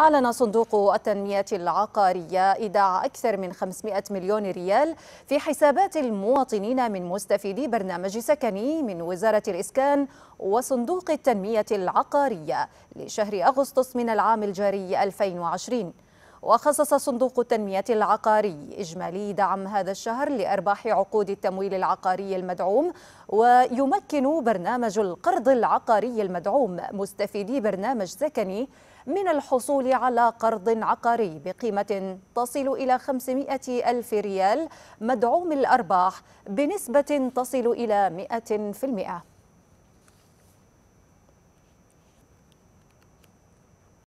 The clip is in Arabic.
أعلن صندوق التنمية العقارية إيداع أكثر من 500 مليون ريال في حسابات المواطنين من مستفيدي برنامج سكني من وزارة الإسكان وصندوق التنمية العقارية لشهر أغسطس من العام الجاري 2020 وخصص صندوق التنمية العقاري إجمالي دعم هذا الشهر لأرباح عقود التمويل العقاري المدعوم ويمكن برنامج القرض العقاري المدعوم مستفيدي برنامج سكني من الحصول على قرض عقاري بقيمة تصل إلى 500 ألف ريال مدعوم الأرباح بنسبة تصل إلى 100%